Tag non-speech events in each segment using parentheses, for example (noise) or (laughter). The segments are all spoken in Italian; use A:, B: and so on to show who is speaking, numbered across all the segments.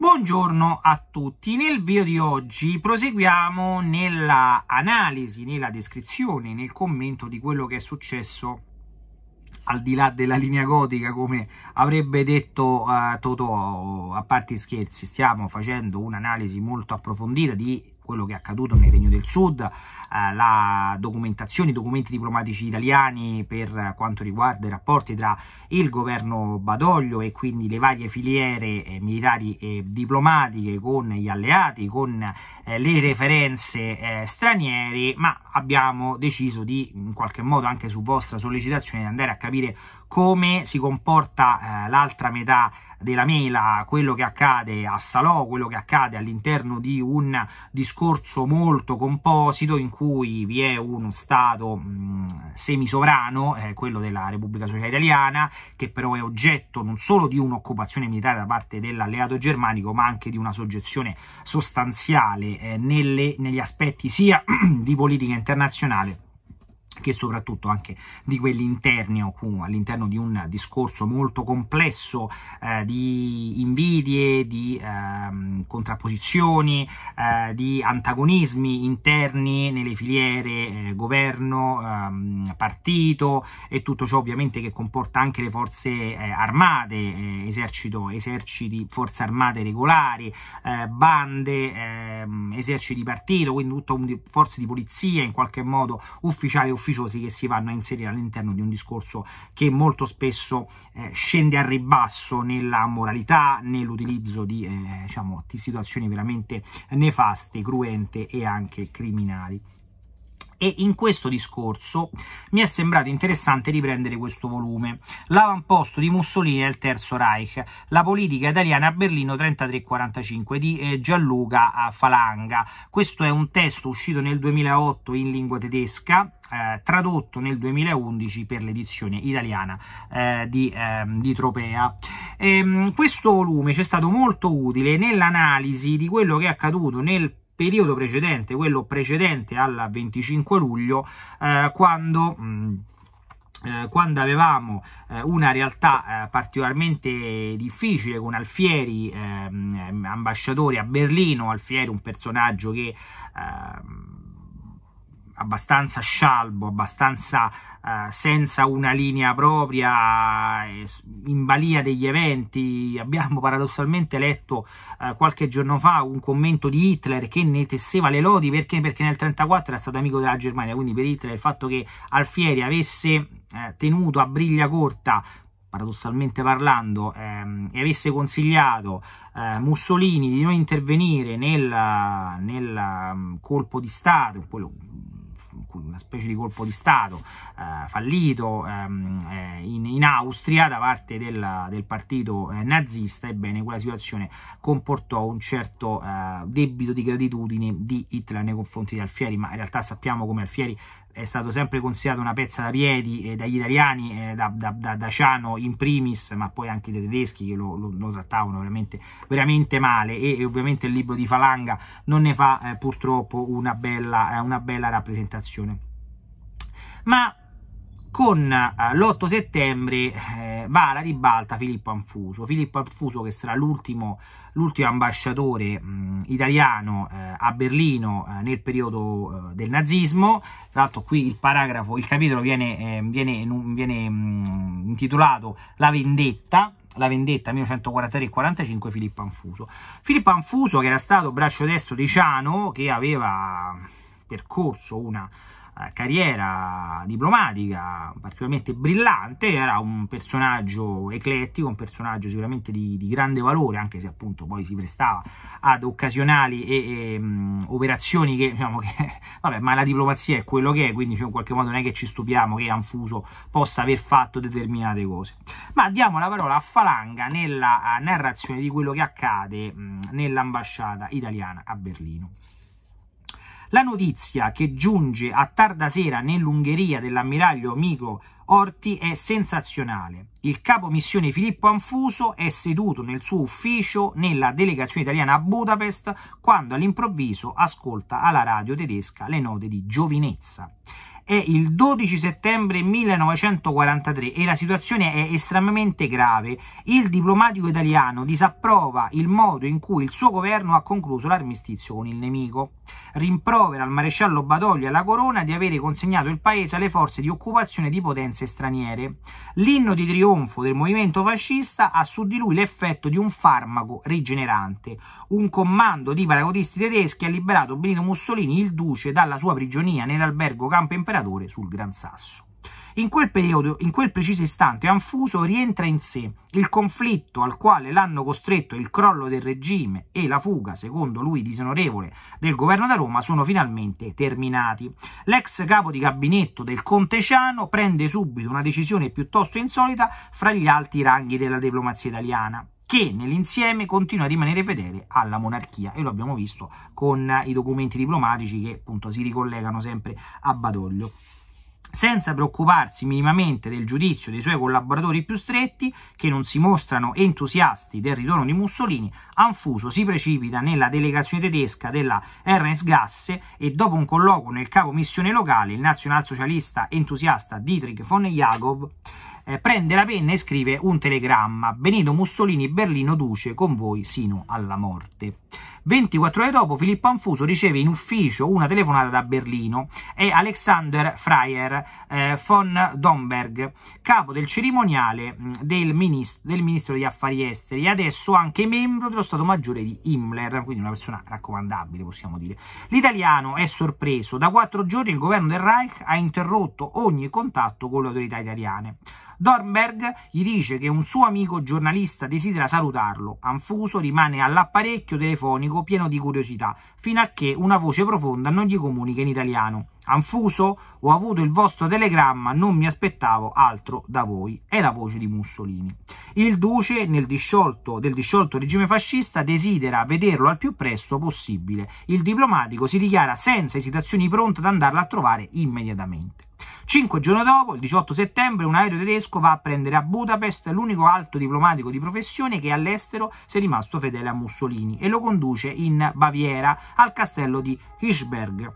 A: Buongiorno a tutti, nel video di oggi proseguiamo nella analisi, nella descrizione, nel commento di quello che è successo al di là della linea gotica come avrebbe detto uh, Totò, a parte scherzi stiamo facendo un'analisi molto approfondita di quello che è accaduto nel Regno del Sud, eh, la documentazione, i documenti diplomatici italiani per quanto riguarda i rapporti tra il governo Badoglio e quindi le varie filiere eh, militari e diplomatiche con gli alleati, con eh, le referenze eh, straniere, ma abbiamo deciso di in qualche modo anche su vostra sollecitazione di andare a capire come si comporta eh, l'altra metà della mela, quello che accade a Salò, quello che accade all'interno di un discorso molto composito in cui vi è uno Stato mh, mm, semisovrano, eh, quello della Repubblica Sociale Italiana, che però è oggetto non solo di un'occupazione militare da parte dell'alleato germanico, ma anche di una soggezione sostanziale eh, nelle, negli aspetti sia (clears throat) di politica internazionale che soprattutto anche di quelli interni all'interno di un discorso molto complesso eh, di invidie, di eh, contrapposizioni, eh, di antagonismi interni nelle filiere eh, governo, ehm, partito e tutto ciò ovviamente che comporta anche le forze eh, armate, eh, esercito, eserciti, forze armate regolari, bande, ehm, eserciti di partito, quindi tutto un forze di polizia in qualche modo ufficiali ufficiosi che si vanno a inserire all'interno di un discorso che molto spesso eh, scende a ribasso nella moralità, nell'utilizzo di, eh, diciamo, di situazioni veramente nefaste, cruente e anche criminali e in questo discorso mi è sembrato interessante riprendere questo volume. L'avamposto di Mussolini nel Terzo Reich, la politica italiana a Berlino 33-45 di eh, Gianluca eh, Falanga. Questo è un testo uscito nel 2008 in lingua tedesca, eh, tradotto nel 2011 per l'edizione italiana eh, di, eh, di, Tropea. Ehm, questo volume ci è stato molto utile nell'analisi di quello che è accaduto nel periodo precedente, quello precedente al 25 luglio, eh, quando... Mh, mm, eh, quando avevamo eh, una realtà eh, particolarmente difficile con Alfieri, ehm, ambasciatore a Berlino, Alfieri un personaggio che ehm, abbastanza scialbo, abbastanza eh, senza una linea propria, eh, in balia degli eventi. Abbiamo paradossalmente letto eh, qualche giorno fa un commento di Hitler che ne tesseva le lodi perché, perché nel 1934 era stato amico della Germania, quindi per Hitler il fatto che Alfieri avesse eh, tenuto a briglia corta paradossalmente parlando, ehm, e avesse consigliato eh, Mussolini di non intervenire nel, nel um, colpo di Stato, quello una specie di colpo di Stato eh, fallito ehm, eh, in, in, Austria da parte del, del partito eh, nazista, ebbene quella situazione comportò un certo eh, debito di gratitudine di Hitler nei confronti di Alfieri, ma in realtà sappiamo come Alfieri è stato sempre considerato una pezza da piedi eh, dagli italiani, eh, da, da, da, da, Ciano in primis, ma poi anche dai tedeschi che lo, lo, lo trattavano veramente, veramente male e, e, ovviamente il libro di Falanga non ne fa eh, purtroppo una bella, eh, una bella rappresentazione. Ma con eh, l'8 settembre eh, va alla ribalta Filippo Anfuso, Filippo Anfuso che sarà l'ultimo, ambasciatore mh, italiano eh, a Berlino eh, nel periodo eh, del nazismo, tra l'altro qui il paragrafo, il capitolo viene, eh, viene, viene mh, intitolato La vendetta, la vendetta 1943-45 Filippo Anfuso. Filippo Anfuso che era stato braccio destro di Ciano che aveva percorso una eh, carriera diplomatica particolarmente brillante, era un personaggio eclettico, un personaggio sicuramente di, di grande valore, anche se appunto poi si prestava ad occasionali e, e, mh, mm, operazioni che, diciamo che, (laughs) vabbè, ma la diplomazia è quello che è, quindi cioè, in qualche modo non è che ci stupiamo che Anfuso possa aver fatto determinate cose. Ma diamo la parola a Falanga nella eh, narrazione di quello che accade mm, nell'ambasciata italiana a Berlino. La notizia che giunge a tarda sera nell'Ungheria dell'ammiraglio Mico Orti è sensazionale. Il capo missione Filippo Anfuso è seduto nel suo ufficio nella delegazione italiana a Budapest quando all'improvviso ascolta alla radio tedesca le note di giovinezza è il 12 settembre 1943 e la situazione è estremamente grave. Il diplomatico italiano disapprova il modo in cui il suo governo ha concluso l'armistizio con il nemico. Rimprovera al maresciallo Badoglio e alla corona di avere consegnato il paese alle forze di occupazione di potenze straniere. L'inno di trionfo del movimento fascista ha su di lui l'effetto di un farmaco rigenerante. Un comando di paracodisti tedeschi ha liberato Benito Mussolini, il duce, dalla sua prigionia nell'albergo Campo Imperativo imperatore sul Gran Sasso. In quel periodo, in quel preciso istante, Anfuso rientra in sé. Il conflitto al quale l'hanno costretto il crollo del regime e la fuga, secondo lui disonorevole, del governo da Roma sono finalmente terminati. L'ex capo di gabinetto del Conte Ciano prende subito una decisione piuttosto insolita fra gli alti ranghi della diplomazia italiana che nell'insieme continua a rimanere fedele alla monarchia e lo abbiamo visto con i documenti diplomatici che appunto si ricollegano sempre a Badoglio senza preoccuparsi minimamente del giudizio dei suoi collaboratori più stretti, che non si mostrano entusiasti del ritorno di Mussolini, Anfuso si precipita nella delegazione tedesca della Ernst Gasse e dopo un colloquio nel capo missione locale, il nazionalsocialista entusiasta Dietrich von Jakov, eh, prende la penna e scrive un telegramma. Benito Mussolini Berlino duce con voi sino alla morte. 24 ore dopo Filippo Anfuso riceve in ufficio una telefonata da Berlino e Alexander Freier eh, von Domberg, capo del cerimoniale mm, del ministro, del ministro degli affari esteri e adesso anche membro dello Stato Maggiore di Himmler, quindi una persona raccomandabile possiamo dire. L'italiano è sorpreso, da quattro giorni il governo del Reich ha interrotto ogni contatto con le autorità italiane. Dornberg gli dice che un suo amico giornalista desidera salutarlo. Anfuso rimane all'apparecchio telefonico pieno di curiosità, fino a che una voce profonda non gli comunica in italiano. Anfuso, ho avuto il vostro telegramma, non mi aspettavo altro da voi. È la voce di Mussolini. Il duce nel disciolto del disciolto regime fascista desidera vederlo al più presto possibile. Il diplomatico si dichiara senza esitazioni pronto ad andarlo a trovare immediatamente. Cinque giorni dopo, il 18 settembre, un aereo tedesco va a prendere a Budapest l'unico alto diplomatico di professione che all'estero si è rimasto fedele a Mussolini e lo conduce in Baviera al castello di Hirschberg.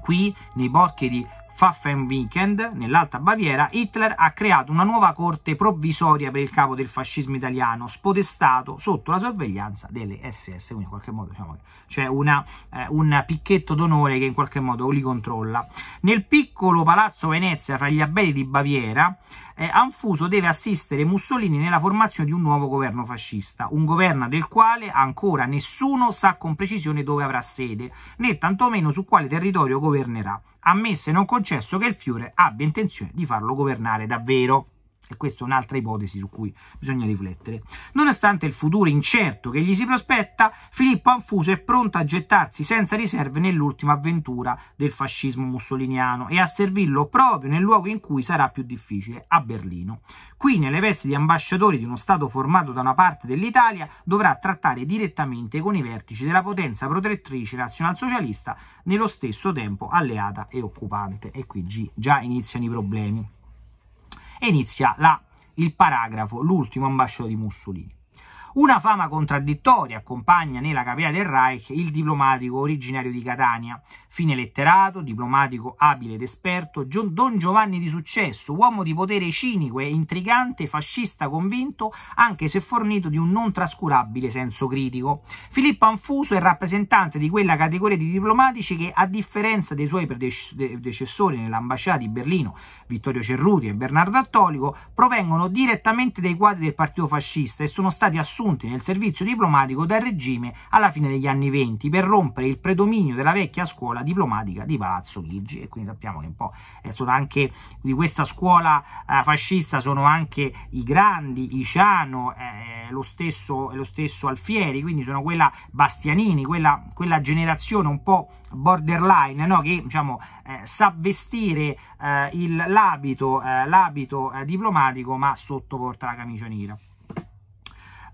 A: Qui, nei boschi di Pfaffenweekend, nell'Alta Baviera, Hitler ha creato una nuova corte provvisoria per il capo del fascismo italiano, spodestato sotto la sorveglianza delle SS, quindi in qualche modo diciamo c'è una, eh, un picchetto d'onore che in qualche modo li controlla. Nel piccolo palazzo Venezia fra gli abeti di Baviera eh, Anfuso deve assistere Mussolini nella formazione di un nuovo governo fascista, un governo del quale ancora nessuno sa con precisione dove avrà sede, né tantomeno su quale territorio governerà, ammesso e non concesso che il Fiore abbia intenzione di farlo governare davvero. E questa è un'altra ipotesi su cui bisogna riflettere. Nonostante il futuro incerto che gli si prospetta, Filippo Anfuso è pronto a gettarsi senza riserve nell'ultima avventura del fascismo mussoliniano e a servirlo proprio nel luogo in cui sarà più difficile, a Berlino. Qui, nelle vesti di ambasciatore di uno Stato formato da una parte dell'Italia, dovrà trattare direttamente con i vertici della potenza protettrice nazionalsocialista, nello stesso tempo alleata e occupante. E qui già iniziano i problemi e inizia la, il paragrafo, l'ultimo ambascio di Mussolini. Una fama contraddittoria accompagna nella capitale del Reich il diplomatico originario di Catania, fine letterato, diplomatico abile ed esperto, Don Giovanni di successo, uomo di potere cinico e intrigante, fascista convinto, anche se fornito di un non trascurabile senso critico. Filippo Anfuso è rappresentante di quella categoria di diplomatici che, a differenza dei suoi predecessori nell'ambasciata di Berlino, Vittorio Cerruti e Bernardo Attolico, provengono direttamente dai quadri del partito fascista e sono stati assunti assunti nel servizio diplomatico dal regime alla fine degli anni 20 per rompere il predominio della vecchia scuola diplomatica di Palazzo Chigi e quindi sappiamo che un po' è stata anche di questa scuola eh, fascista sono anche i grandi, Iciano, eh, lo, stesso, lo stesso Alfieri, quindi sono quella Bastianini, quella, quella generazione un po' borderline no? che diciamo, eh, sa vestire eh, eh l'abito, eh, diplomatico ma sottoporta la camicia nera.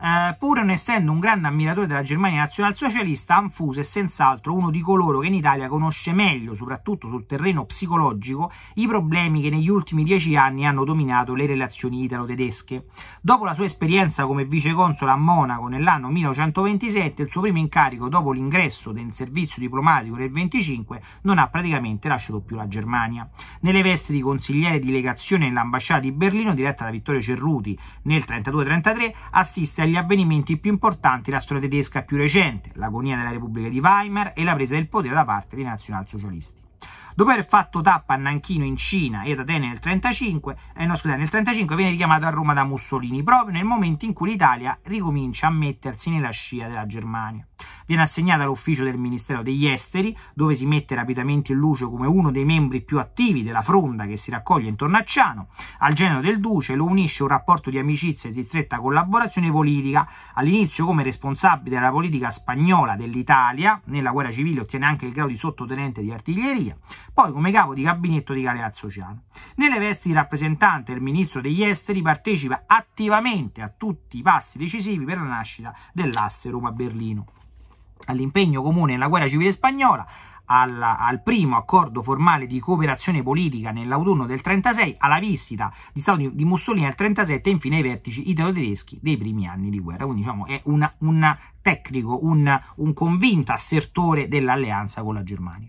A: Eh, pur non essendo un grande ammiratore della Germania nazionalsocialista, Anfus è senz'altro uno di coloro che in Italia conosce meglio, soprattutto sul terreno psicologico, i problemi che negli ultimi dieci anni hanno dominato le relazioni italo-tedesche. Dopo la sua esperienza come viceconsolo a Monaco nell'anno 1927, il suo primo incarico dopo l'ingresso del servizio diplomatico nel 1925 non ha praticamente lasciato più la Germania. Nelle veste di consigliere di legazione nell'ambasciata di Berlino diretta da Vittorio Cerruti nel 1932 33 assiste agli gli avvenimenti più importanti della storia tedesca più recente, l'agonia della Repubblica di Weimar e la presa del potere da parte dei nazionalsocialisti. Dopo aver fatto tappa a Nanchino in Cina e ad Atene nel 35, eh, no, scusate, nel 35 viene richiamato a Roma da Mussolini, proprio nel momento in cui l'Italia ricomincia a mettersi nella scia della Germania. Viene assegnata all'ufficio del Ministero degli Esteri, dove si mette rapidamente in luce come uno dei membri più attivi della fronda che si raccoglie intorno a Ciano. Al genero del Duce lo unisce un rapporto di amicizia e di stretta collaborazione politica, all'inizio come responsabile della politica spagnola dell'Italia, nella guerra civile ottiene anche il grado di sottotenente di artiglieria, poi come capo di gabinetto di Galeazzo Ciano. Nelle vesti di rappresentante del ministro degli esteri partecipa attivamente a tutti i passi decisivi per la nascita dell'asse Roma-Berlino. All'impegno comune nella guerra civile spagnola, alla, al primo accordo formale di cooperazione politica nell'autunno del 1936, alla visita di Stato di Mussolini nel 1937 e infine ai vertici italo-tedeschi dei primi anni di guerra. Quindi diciamo è una, una tecnico, un, un convinto assertore dell'alleanza con la Germania.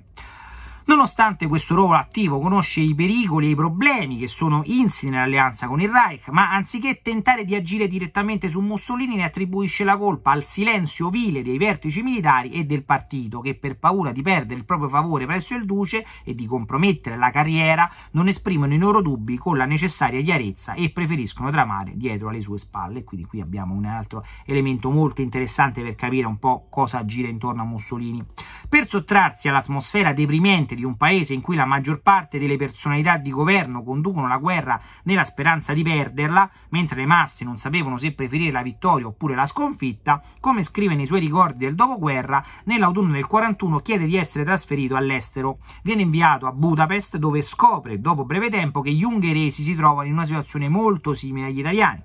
A: Nonostante questo ruolo attivo conosce i pericoli e i problemi che sono insiti nell'alleanza con il Reich, ma anziché tentare di agire direttamente su Mussolini ne attribuisce la colpa al silenzio vile dei vertici militari e del partito, che per paura di perdere il proprio favore presso il duce e di compromettere la carriera, non esprimono i loro dubbi con la necessaria chiarezza e preferiscono tramare dietro alle sue spalle. Quindi qui abbiamo un altro elemento molto interessante per capire un po' cosa gira intorno a Mussolini. Per sottrarsi all'atmosfera deprimente di di un paese in cui la maggior parte delle personalità di governo conducono la guerra nella speranza di perderla, mentre le masse non sapevano se preferire la vittoria oppure la sconfitta, come scrive nei suoi ricordi del dopoguerra, nell'autunno del 41 chiede di essere trasferito all'estero. Viene inviato a Budapest dove scopre dopo breve tempo che gli ungheresi si trovano in una situazione molto simile agli italiani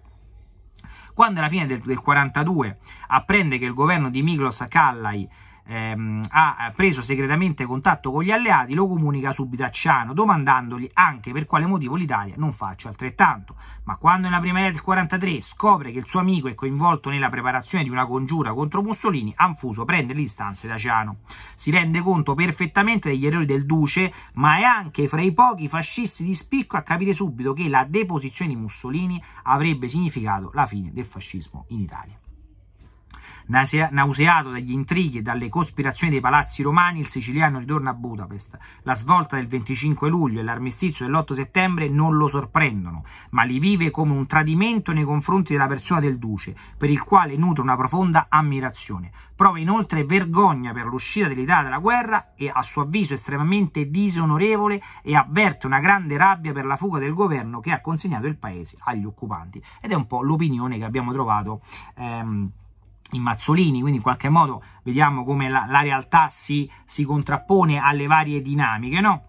A: quando alla fine del, 1942 apprende che il governo di Miklos Kallai ehm, ha eh, preso segretamente contatto con gli alleati, lo comunica subito a Ciano, domandandogli anche per quale motivo l'Italia non faccia altrettanto. Ma quando nella primavera del 43 scopre che il suo amico è coinvolto nella preparazione di una congiura contro Mussolini, Anfuso prende le distanze da Ciano. Si rende conto perfettamente degli errori del duce, ma è anche fra i pochi fascisti di spicco a capire subito che la deposizione di Mussolini avrebbe significato la fine del fascismo in Italia. Nauseato dagli intrighi e dalle cospirazioni dei palazzi romani, il siciliano ritorna a Budapest. La svolta del 25 luglio e l'armistizio dell'8 settembre non lo sorprendono, ma li vive come un tradimento nei confronti della persona del duce, per il quale nutre una profonda ammirazione. Prova inoltre vergogna per l'uscita dell'Italia dalla guerra e, a suo avviso, estremamente disonorevole e avverte una grande rabbia per la fuga del governo che ha consegnato il paese agli occupanti. Ed è un po' l'opinione che abbiamo trovato. Ehm, in mazzolini, quindi in qualche modo vediamo come la, la realtà si, si contrappone alle varie dinamiche, no?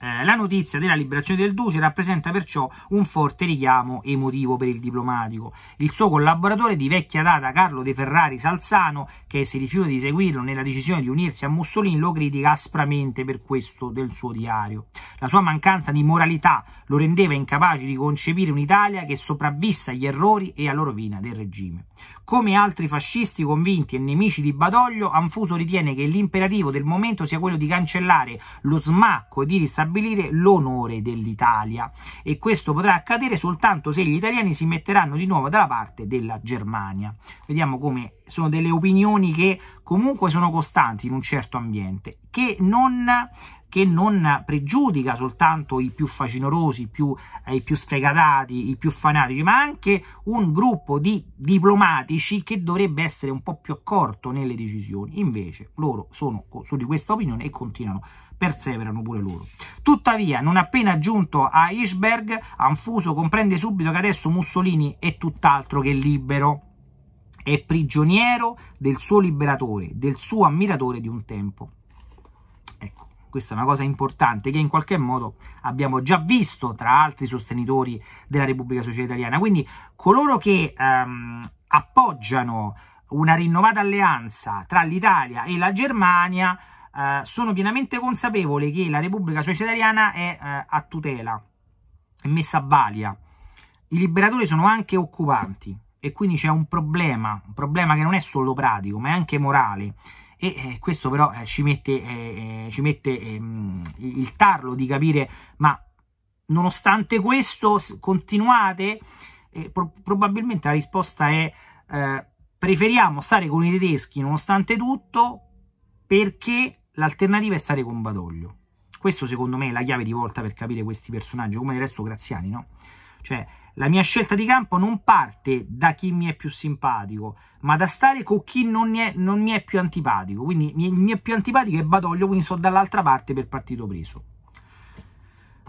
A: Eh, la notizia della liberazione del duce rappresenta perciò un forte richiamo emotivo per il diplomatico. Il suo collaboratore di vecchia data, Carlo De Ferrari Salzano, che si rifiuta di seguirlo nella decisione di unirsi a Mussolini, lo critica aspramente per questo del suo diario. La sua mancanza di moralità lo rendeva incapace di concepire un'Italia che sopravvissa agli errori e alla rovina del regime. Come altri fascisti convinti e nemici di Badoglio, Anfuso ritiene che l'imperativo del momento sia quello di cancellare lo smacco e di ristabilire stabilire l'onore dell'Italia e questo potrà accadere soltanto se gli italiani si metteranno di nuovo dalla parte della Germania. Vediamo come sono delle opinioni che comunque sono costanti in un certo ambiente, che non che non pregiudica soltanto i più facinorosi, i più, eh, i più sfegatati, i più fanatici, ma anche un gruppo di diplomatici che dovrebbe essere un po' più accorto nelle decisioni. Invece loro sono su di questa opinione e continuano perseverano pure loro. Tuttavia, non appena giunto a Iceberg, Anfuso comprende subito che adesso Mussolini è tutt'altro che libero è prigioniero del suo liberatore, del suo ammiratore di un tempo. Ecco, questa è una cosa importante che in qualche modo abbiamo già visto tra altri sostenitori della Repubblica Sociale Italiana. Quindi coloro che ehm, appoggiano una rinnovata alleanza tra l'Italia e la Germania eh, sono pienamente consapevole che la Repubblica Societariana è eh, a tutela, è messa a balia. I liberatori sono anche occupanti e quindi c'è un problema, un problema che non è solo pratico ma è anche morale e eh, questo però eh, ci mette, eh, ci mette ehm, il tarlo di capire ma nonostante questo continuate pro probabilmente la risposta è preferiamo stare con i tedeschi nonostante tutto perché l'alternativa è stare con Badoglio. Questo secondo me è la chiave di volta per capire questi personaggi, come del resto Graziani, no? Cioè, la mia scelta di campo non parte da chi mi è più simpatico, ma da stare con chi non, è, non mi è più antipatico. Quindi mi, mi è più antipatico è Badoglio, quindi sto dall'altra parte per partito preso.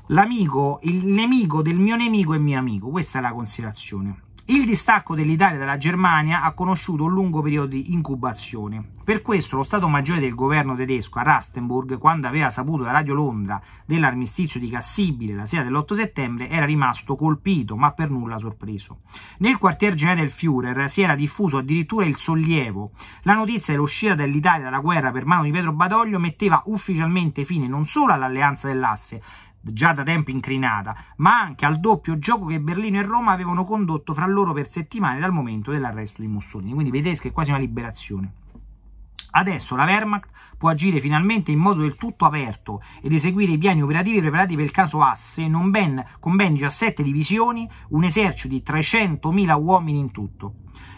A: L'amico, il nemico del mio nemico è mio amico, questa è la considerazione. Il distacco dell'Italia dalla Germania ha conosciuto un lungo periodo di incubazione. Per questo lo Stato Maggiore del governo tedesco a Rastenburg, quando aveva saputo da Radio Londra dell'armistizio di Cassibile la sera dell'8 settembre, era rimasto colpito, ma per nulla sorpreso. Nel quartier generale del Führer si era diffuso addirittura il sollievo. La notizia dell'uscita dell'Italia dalla guerra per mano di Pietro Badoglio metteva ufficialmente fine non solo all'alleanza dell'asse, già da tempo incrinata, ma anche al doppio gioco che Berlino e Roma avevano condotto fra loro per settimane dal momento dell'arresto di Mussolini. Quindi vedete che è quasi una liberazione. Adesso la Wehrmacht può agire finalmente in modo del tutto aperto ed eseguire i piani operativi preparati per il caso Asse non ben, con ben 17 divisioni, un esercito di 300.000 uomini in tutto.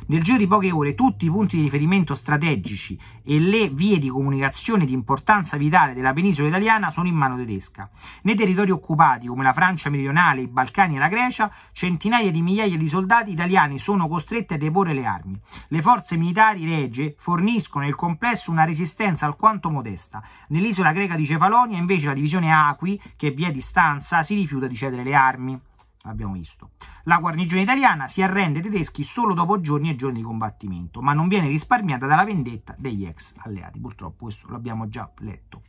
A: Nel giro di poche ore tutti i punti di riferimento strategici e le vie di comunicazione di importanza vitale della penisola italiana sono in mano tedesca. Nei territori occupati, come la Francia meridionale, i Balcani e la Grecia, centinaia di migliaia di soldati italiani sono costretti a deporre le armi. Le forze militari regie forniscono nel complesso una resistenza alquanto modesta. Nell'isola greca di Cefalonia, invece, la divisione Acqui, che vi è distanza, si rifiuta di cedere le armi abbiamo visto. La guarnigione italiana si arrende ai tedeschi solo dopo giorni e giorni di combattimento, ma non viene risparmiata dalla vendetta degli ex alleati. Purtroppo questo l'abbiamo già letto.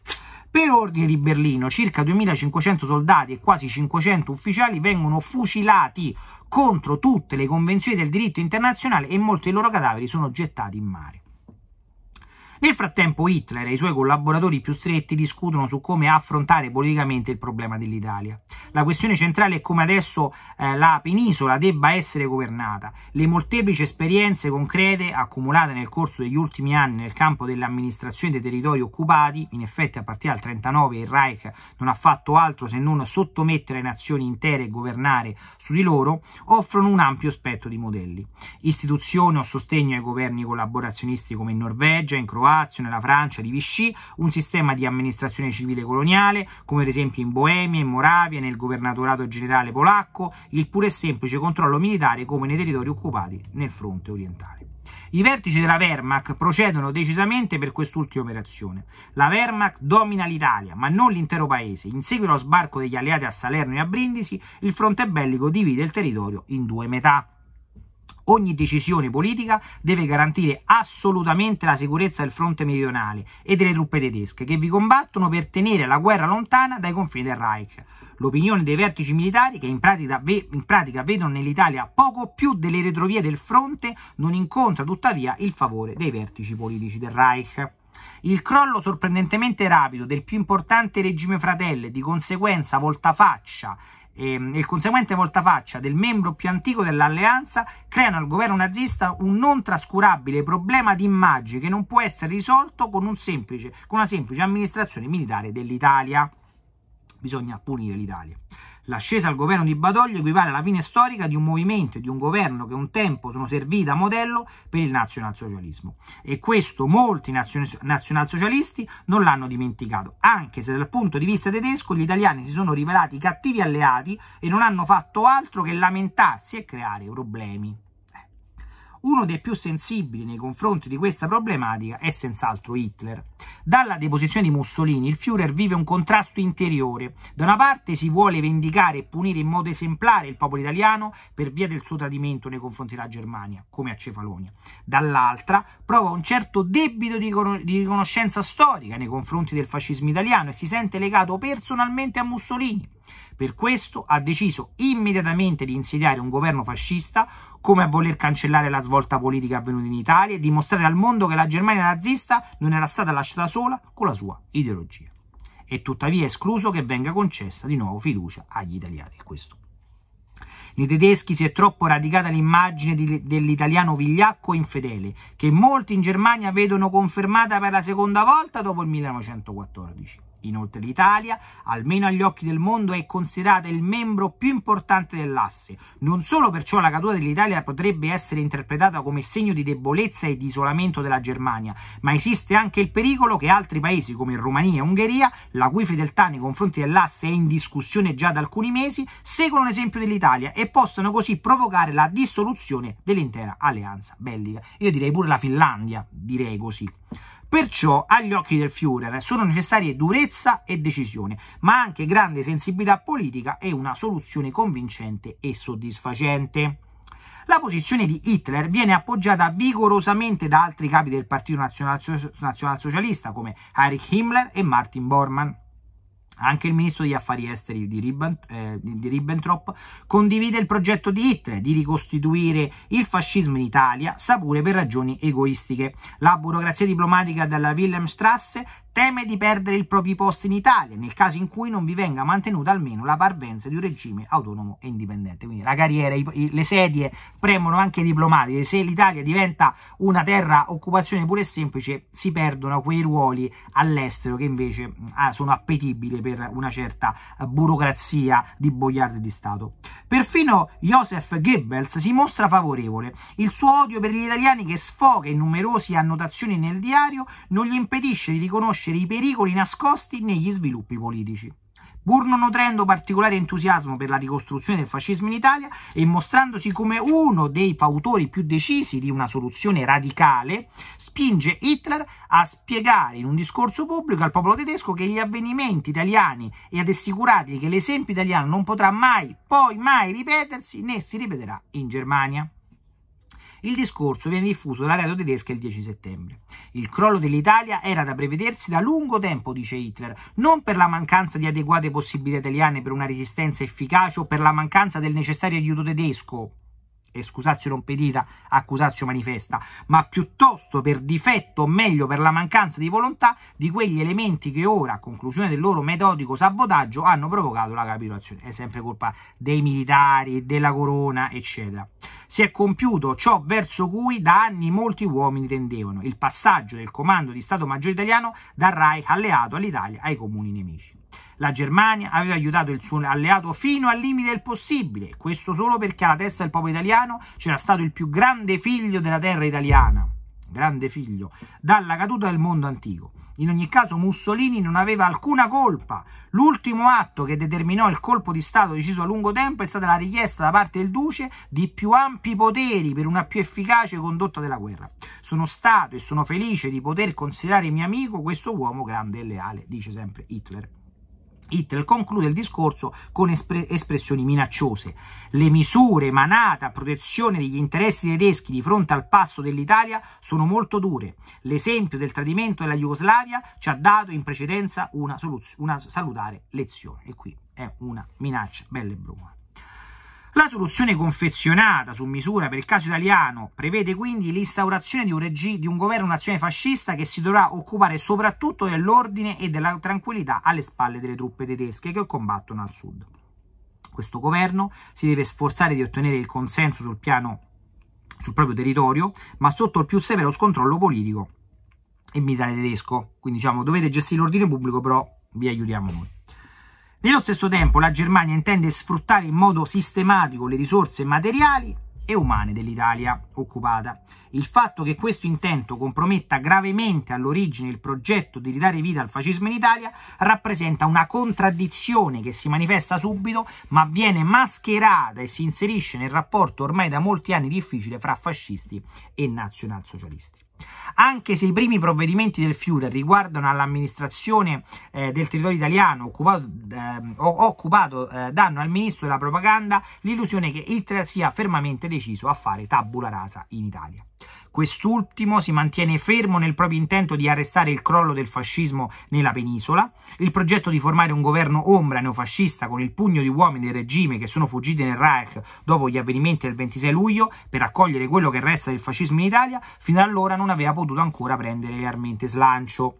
A: Per ordine di Berlino, circa 2500 soldati e quasi 500 ufficiali vengono fucilati contro tutte le convenzioni del diritto internazionale e molti dei loro cadaveri sono gettati in mare. Nel frattempo Hitler e i suoi collaboratori più stretti discutono su come affrontare politicamente il problema dell'Italia. La questione centrale è come adesso eh, la penisola debba essere governata. Le molteplici esperienze concrete accumulate nel corso degli ultimi anni nel campo dell'amministrazione dei territori occupati, in effetti a partire dal 39 il Reich non ha fatto altro se non sottomettere nazioni intere e governare su di loro, offrono un ampio spettro di modelli. Istituzione o sostegno ai governi collaborazionisti come in Norvegia, in Croazia, Lazio, nella Francia, di Vichy, un sistema di amministrazione civile coloniale, come ad esempio in Boemia, in Moravia, nel governatorato generale polacco, il pure e semplice controllo militare come nei territori occupati nel fronte orientale. I vertici della Wehrmacht procedono decisamente per quest'ultima operazione. La Wehrmacht domina l'Italia, ma non l'intero paese. In seguito allo sbarco degli alleati a Salerno e a Brindisi, il fronte bellico divide il territorio in due metà. Ogni decisione politica deve garantire assolutamente la sicurezza del fronte meridionale e delle truppe tedesche che vi combattono per tenere la guerra lontana dai confini del Reich. L'opinione dei vertici militari, che in pratica, ve in pratica vedono nell'Italia poco più delle retrovie del fronte, non incontra tuttavia il favore dei vertici politici del Reich. Il crollo sorprendentemente rapido del più importante regime fratello, di conseguenza voltafaccia e ehm, il conseguente voltafaccia del membro più antico dell'alleanza creano al governo nazista un non trascurabile problema di immagine che non può essere risolto con, un semplice, con una semplice amministrazione militare dell'Italia. Bisogna punire l'Italia. L'ascesa al governo di Badoglio equivale alla fine storica di un movimento e di un governo che un tempo sono serviti da modello per il nazionalsocialismo. E questo molti nazionalsocialisti non l'hanno dimenticato, anche se dal punto di vista tedesco gli italiani si sono rivelati cattivi alleati e non hanno fatto altro che lamentarsi e creare problemi. Uno dei più sensibili nei confronti di questa problematica è senz'altro Hitler. Dalla deposizione di Mussolini il Führer vive un contrasto interiore. Da una parte si vuole vendicare e punire in modo esemplare il popolo italiano per via del suo tradimento nei confronti della Germania, come a Cefalonia. Dall'altra prova un certo debito di, di riconoscenza storica nei confronti del fascismo italiano e si sente legato personalmente a Mussolini. Per questo ha deciso immediatamente di insediare un governo fascista come a voler cancellare la svolta politica avvenuta in Italia e dimostrare al mondo che la Germania nazista non era stata lasciata sola con la sua ideologia. E tuttavia escluso che venga concessa di nuovo fiducia agli italiani. Questo. Nei tedeschi si è troppo radicata l'immagine dell'italiano vigliacco e infedele, che molti in Germania vedono confermata per la seconda volta dopo il 1914. Inoltre l'Italia, almeno agli occhi del mondo, è considerata il membro più importante dell'asse. Non solo perciò la caduta dell'Italia potrebbe essere interpretata come segno di debolezza e di isolamento della Germania, ma esiste anche il pericolo che altri paesi come Romania e Ungheria, la cui fedeltà nei confronti dell'asse è in discussione già da alcuni mesi, seguono l'esempio dell'Italia e possano così provocare la dissoluzione dell'intera alleanza bellica. Io direi pure la Finlandia, direi così. Perciò agli occhi del Führer sono necessarie durezza e decisione, ma anche grande sensibilità politica e una soluzione convincente e soddisfacente. La posizione di Hitler viene appoggiata vigorosamente da altri capi del Partito Nazionalsocialista come Heinrich Himmler e Martin Bormann. Anche il ministro degli affari esteri di, Ribbentrop, eh, di Ribbentrop condivide il progetto di Hitler di ricostituire il fascismo in Italia, sa pure per ragioni egoistiche. La burocrazia diplomatica della Wilhelmstrasse Teme di perdere il proprio posto in Italia nel caso in cui non vi venga mantenuta almeno la parvenza di un regime autonomo e indipendente. Quindi la carriera, i, le sedie premono anche i diplomatici. Se l'Italia diventa una terra occupazione pure e semplice, si perdono quei ruoli all'estero che invece ah, sono appetibili per una certa eh, burocrazia di boiardi di Stato. Perfino Joseph Goebbels si mostra favorevole. Il suo odio per gli italiani che sfoga in numerose annotazioni nel diario non gli impedisce di riconoscere riconoscere i pericoli nascosti negli sviluppi politici. Pur non nutrendo particolare entusiasmo per la ricostruzione del fascismo in Italia e mostrandosi come uno dei fautori più decisi di una soluzione radicale, spinge Hitler a spiegare in un discorso pubblico al popolo tedesco che gli avvenimenti italiani e ad assicurargli che l'esempio italiano non potrà mai, poi mai ripetersi né si ripeterà in Germania. Il discorso viene diffuso dalla radio tedesca il 10 settembre. Il crollo dell'Italia era da prevedersi da lungo tempo, dice Hitler, non per la mancanza di adeguate possibilità italiane per una resistenza efficace o per la mancanza del necessario aiuto tedesco, scusatio non pedita, accusatio manifesta, ma piuttosto per difetto o meglio per la mancanza di volontà di quegli elementi che ora, a conclusione del loro metodico sabotaggio, hanno provocato la capitolazione. È sempre colpa dei militari, della corona, eccetera. Si è compiuto ciò verso cui da anni molti uomini tendevano, il passaggio del comando di Stato Maggiore Italiano dal Reich alleato all'Italia ai comuni nemici. La Germania aveva aiutato il suo alleato fino al limite del possibile, questo solo perché alla testa del popolo italiano c'era stato il più grande figlio della terra italiana, grande figlio, dalla caduta del mondo antico. In ogni caso Mussolini non aveva alcuna colpa. L'ultimo atto che determinò il colpo di Stato deciso a lungo tempo è stata la richiesta da parte del Duce di più ampi poteri per una più efficace condotta della guerra. Sono stato e sono felice di poter considerare mio amico questo uomo grande e leale, dice sempre Hitler. Hitler conclude il discorso con espre espressioni minacciose. Le misure emanate a protezione degli interessi tedeschi di fronte al passo dell'Italia sono molto dure. L'esempio del tradimento della Jugoslavia ci ha dato in precedenza una, una salutare lezione. E qui è una minaccia bella e bruma. La soluzione confezionata su misura per il caso italiano prevede quindi l'instaurazione di un, reg- di un governo nazionale fascista che si dovrà occupare soprattutto dell'ordine e della tranquillità alle spalle delle truppe tedesche che combattono al sud. Questo governo si deve sforzare di ottenere il consenso sul piano sul proprio territorio, ma sotto il più severo scontrollo politico e militare tedesco. Quindi diciamo dovete gestire l'ordine pubblico, però vi aiutiamo noi. Nello stesso tempo la Germania intende sfruttare in modo sistematico le risorse materiali e umane dell'Italia occupata. Il fatto che questo intento comprometta gravemente all'origine il progetto di ridare vita al fascismo in Italia rappresenta una contraddizione che si manifesta subito ma viene mascherata e si inserisce nel rapporto ormai da molti anni difficile fra fascisti e nazionalsocialisti. Anche se i primi provvedimenti del Führer riguardano l'amministrazione eh, del territorio italiano occupato, eh, occupato eh, danno al ministro della propaganda l'illusione che Hitler sia fermamente deciso a fare tabula rasa in Italia. Quest'ultimo si mantiene fermo nel proprio intento di arrestare il crollo del fascismo nella penisola. Il progetto di formare un governo ombra neofascista con il pugno di uomini del regime che sono fuggiti nel Reich dopo gli avvenimenti del 26 luglio per accogliere quello che resta del fascismo in Italia, fino allora non aveva potuto ancora prendere realmente slancio.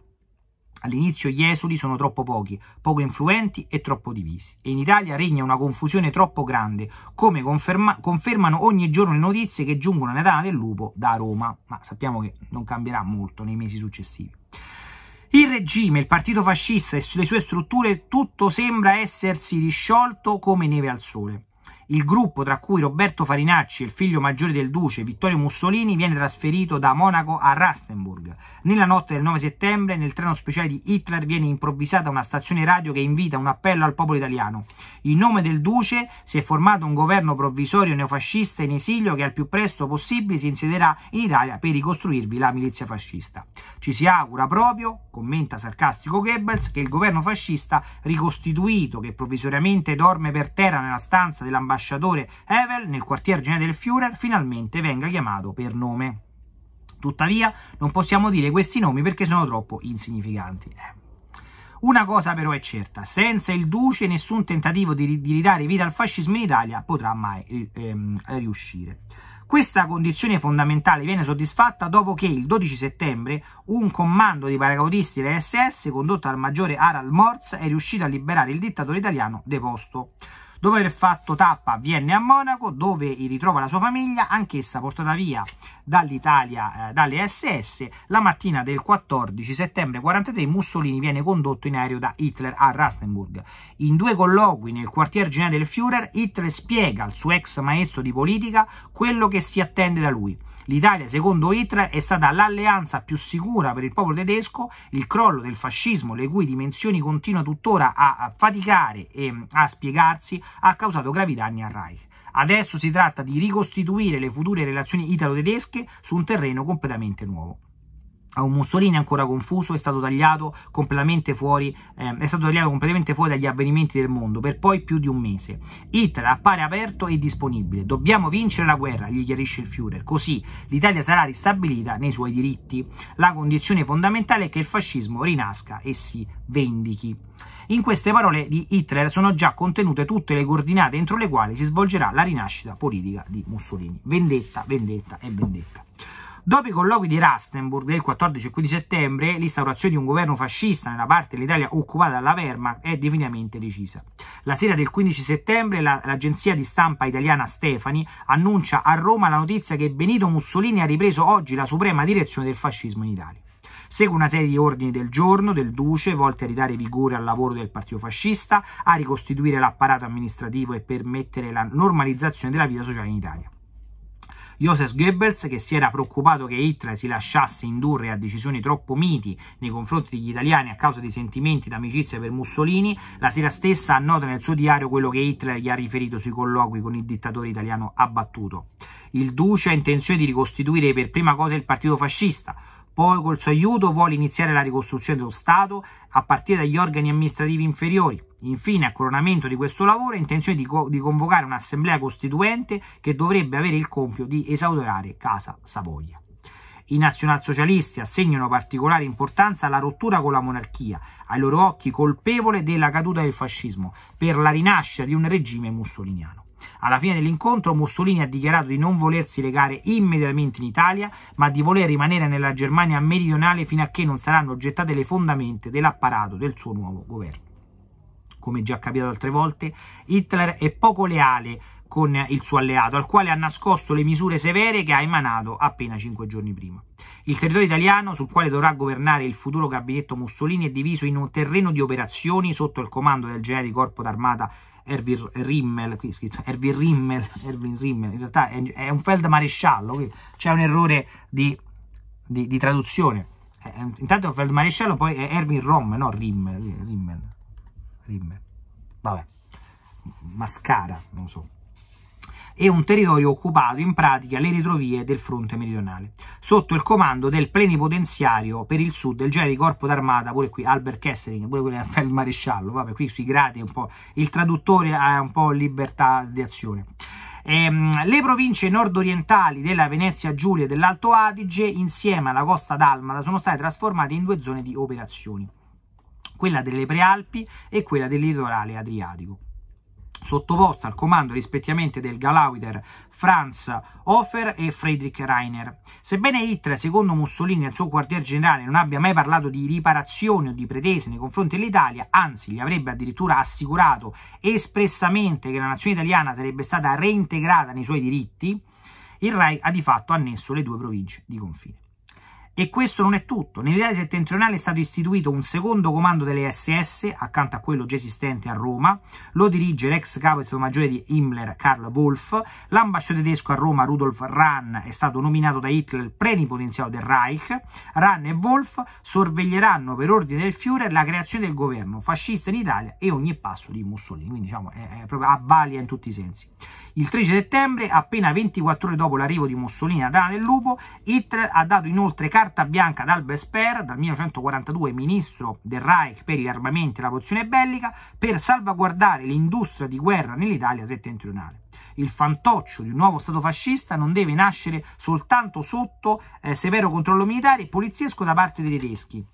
A: All'inizio gli esuli sono troppo pochi, poco influenti e troppo divisi e in Italia regna una confusione troppo grande, come conferma confermano ogni giorno le notizie che giungono a Natale del Lupo da Roma, ma sappiamo che non cambierà molto nei mesi successivi. Il regime, il partito fascista e le sue strutture, tutto sembra essersi disciolto come neve al sole. Il gruppo, tra cui Roberto Farinacci, e il figlio maggiore del duce Vittorio Mussolini, viene trasferito da Monaco a Rastenburg. Nella notte del 9 settembre, nel treno speciale di Hitler, viene improvvisata una stazione radio che invita un appello al popolo italiano. In nome del duce si è formato un governo provvisorio neofascista in esilio che al più presto possibile si insiederà in Italia per ricostruirvi la milizia fascista. Ci si augura proprio, commenta sarcastico Goebbels, che il governo fascista ricostituito, che provvisoriamente dorme per terra nella stanza dell'ambasciata ambasciatore Hevel nel quartier generale del Führer finalmente venga chiamato per nome. Tuttavia non possiamo dire questi nomi perché sono troppo insignificanti. Eh. Una cosa però è certa, senza il duce nessun tentativo di, di ridare vita al fascismo in Italia potrà mai ehm, riuscire. Questa condizione fondamentale viene soddisfatta dopo che il 12 settembre un comando di paracaudisti della condotto dal maggiore Harald Morz è riuscito a liberare il dittatore italiano deposto dopo aver fatto tappa viene a Monaco, dove ritrova la sua famiglia, anch'essa portata via dall'Italia eh, dalle SS. La mattina del 14 settembre 43 Mussolini viene condotto in aereo da Hitler a Rastenburg. In due colloqui nel quartier generale del Führer, Hitler spiega al suo ex maestro di politica quello che si attende da lui L'Italia, secondo Hitler, è stata l'alleanza più sicura per il popolo tedesco, il crollo del fascismo, le cui dimensioni continua tuttora a faticare e mm, a spiegarsi, ha causato gravi danni al Reich. Adesso si tratta di ricostituire le future relazioni italo-tedesche su un terreno completamente nuovo a un Mussolini ancora confuso è stato tagliato completamente fuori eh, è stato tagliato completamente fuori dagli avvenimenti del mondo per poi più di un mese Hitler appare aperto e disponibile dobbiamo vincere la guerra gli chiarisce il Führer così l'Italia sarà ristabilita nei suoi diritti la condizione fondamentale è che il fascismo rinasca e si vendichi in queste parole di Hitler sono già contenute tutte le coordinate entro le quali si svolgerà la rinascita politica di Mussolini vendetta vendetta e vendetta Dopo i colloqui di Rastenburg del 14 e 15 settembre, l'instaurazione di un governo fascista nella parte dell'Italia occupata dalla Wehrmacht è definitivamente decisa. La sera del 15 settembre la, l'agenzia di stampa italiana Stefani annuncia a Roma la notizia che Benito Mussolini ha ripreso oggi la suprema direzione del fascismo in Italia. Segue una serie di ordini del giorno del Duce volte a ridare vigore al lavoro del partito fascista, a ricostituire l'apparato amministrativo e permettere la normalizzazione della vita sociale in Italia. Joseph Goebbels, che si era preoccupato che Hitler si lasciasse indurre a decisioni troppo miti nei confronti degli italiani a causa di sentimenti d'amicizia per Mussolini, la sera stessa annota nel suo diario quello che Hitler gli ha riferito sui colloqui con il dittatore italiano abbattuto. Il Duce ha intenzione di ricostituire per prima cosa il partito fascista, poi col suo aiuto vuole iniziare la ricostruzione dello Stato a partire dagli organi amministrativi inferiori. Infine, a coronamento di questo lavoro, è intenzione di, co di convocare un'assemblea costituente che dovrebbe avere il compito di esautorare Casa Savoia. I nazionalsocialisti assegnano particolare importanza alla rottura con la monarchia, ai loro occhi colpevole della caduta del fascismo, per la rinascita di un regime mussoliniano. Alla fine dell'incontro Mussolini ha dichiarato di non volersi legare immediatamente in Italia, ma di voler rimanere nella Germania meridionale fino a che non saranno gettate le fondamenta dell'apparato del suo nuovo governo come già capitato altre volte, Hitler è poco leale con il suo alleato, al quale ha nascosto le misure severe che ha emanato appena cinque giorni prima. Il territorio italiano, sul quale dovrà governare il futuro gabinetto Mussolini, è diviso in un terreno di operazioni sotto il comando del generale di corpo d'armata Erwin Rimmel, qui scritto Erwin Rimmel, Erwin Rimmel, in realtà è, un feldmaresciallo, c'è un errore di, di, di traduzione. intanto è un feldmaresciallo, poi è Erwin Rom, no Rimmel, Rimmel. Rimmel, vabbè, Mascara, non so, e un territorio occupato in pratica le retrovie del fronte meridionale, sotto il comando del plenipotenziario per il sud, del genere corpo d'armata, pure qui Albert Kessering, pure quello del maresciallo, vabbè qui sui gradi un po', il traduttore ha un po' libertà di azione. Ehm, le province nord-orientali della Venezia Giulia e dell'Alto Adige, insieme alla costa d'Almada, sono state trasformate in due zone di operazioni quella delle Prealpi e quella del litorale adriatico sottoposta al comando rispettivamente del Galauder Franz Hofer e Friedrich Reiner. Sebbene Hitler, secondo Mussolini e il suo quartier generale, non abbia mai parlato di riparazioni o di pretese nei confronti dell'Italia, anzi gli avrebbe addirittura assicurato espressamente che la nazione italiana sarebbe stata reintegrata nei suoi diritti, il Rai ha di fatto annesso le due province di confine. E questo non è tutto. Nell'Italia settentrionale è stato istituito un secondo comando delle SS, accanto a quello già esistente a Roma. Lo dirige l'ex capo di Stato Maggiore di Himmler, Karl Wolf. L'ambasciatore tedesco a Roma, Rudolf Rahn, è stato nominato da Hitler plenipotenziario del Reich. Rahn e Wolf sorveglieranno per ordine del Führer la creazione del governo fascista in Italia e ogni passo di Mussolini. Quindi diciamo è, è proprio a balia in tutti i sensi. Il 13 settembre, appena 24 ore dopo l'arrivo di Mussolini a Dana del Lupo, Hitler ha dato inoltre carico carta bianca ad Albesper dal 1942 ministro del Reich per gli armamenti e la produzione bellica per salvaguardare l'industria di guerra nell'Italia settentrionale. Il fantoccio di un nuovo Stato fascista non deve nascere soltanto sotto eh, severo controllo militare e poliziesco da parte dei tedeschi,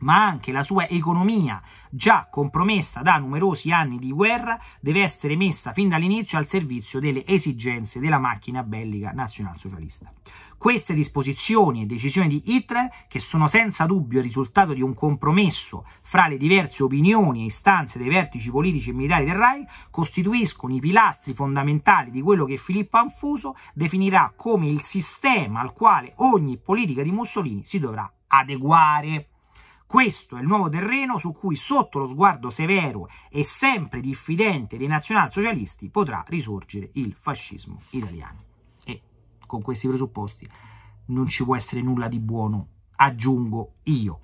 A: ma anche la sua economia, già compromessa da numerosi anni di guerra, deve essere messa fin dall'inizio al servizio delle esigenze della macchina bellica nazionalsocialista. Queste disposizioni e decisioni di Hitler, che sono senza dubbio il risultato di un compromesso fra le diverse opinioni e istanze dei vertici politici e militari del Reich, costituiscono i pilastri fondamentali di quello che Filippo Anfuso definirà come il sistema al quale ogni politica di Mussolini si dovrà adeguare. Questo è il nuovo terreno su cui, sotto lo sguardo severo e sempre diffidente dei nazionalsocialisti, potrà risorgere il fascismo italiano con questi presupposti non ci può essere nulla di buono, aggiungo io.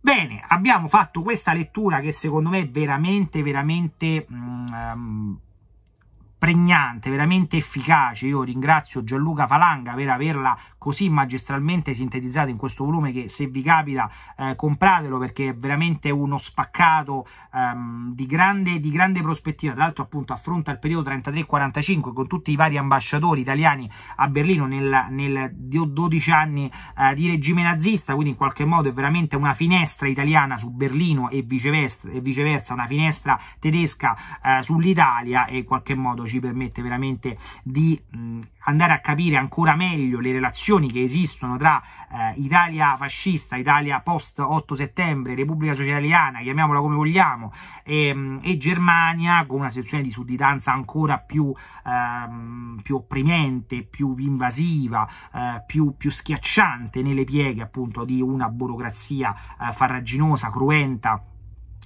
A: Bene, abbiamo fatto questa lettura che secondo me è veramente, veramente... Um, pregnante, veramente efficace. Io ringrazio Gianluca Falanga per averla così magistralmente sintetizzata in questo volume che se vi capita eh, compratelo perché è veramente uno spaccato ehm, di, grande, di grande prospettiva. Tra l'altro appunto affronta il periodo 33-45 con tutti i vari ambasciatori italiani a Berlino nel, nel 12 anni eh, di regime nazista, quindi in qualche modo è veramente una finestra italiana su Berlino e viceversa, e viceversa una finestra tedesca eh, sull'Italia e in qualche modo ci ci permette veramente di mh, andare a capire ancora meglio le relazioni che esistono tra eh, Italia fascista, Italia post 8 settembre, Repubblica Sociale Italiana, chiamiamola come vogliamo, e, mh, e, Germania con una situazione di sudditanza ancora più, ehm, più opprimente, più invasiva, eh, più, più, schiacciante nelle pieghe appunto di una burocrazia eh, farraginosa, cruenta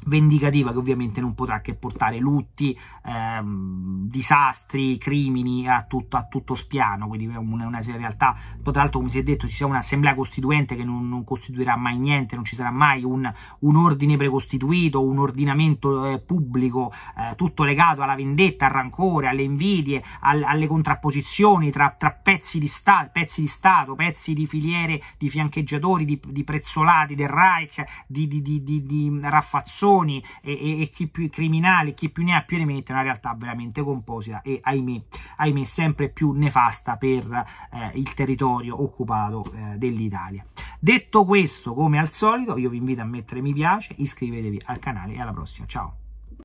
A: vendicativa che ovviamente non potrà che portare lutti, ehm, disastri, crimini a tutto, a tutto spiano, quindi è una, una realtà, poi tra l'altro come si è detto ci sarà un'assemblea costituente che non, non, costituirà mai niente, non ci sarà mai un, un ordine precostituito, un ordinamento eh, pubblico, eh, tutto legato alla vendetta, al rancore, alle invidie, al, alle contrapposizioni tra, tra pezzi, di sta, pezzi, di Stato, pezzi di filiere, di fiancheggiatori, di, di prezzolati, del Reich, di, di, di raffazzoni, canzoni e, e, chi più criminali, chi più ne ha più ne mette, una realtà veramente composita e ahimè, ahimè sempre più nefasta per eh, il territorio occupato eh, dell'Italia. Detto questo, come al solito, io vi invito a mettere mi piace, iscrivetevi al canale e alla prossima. Ciao!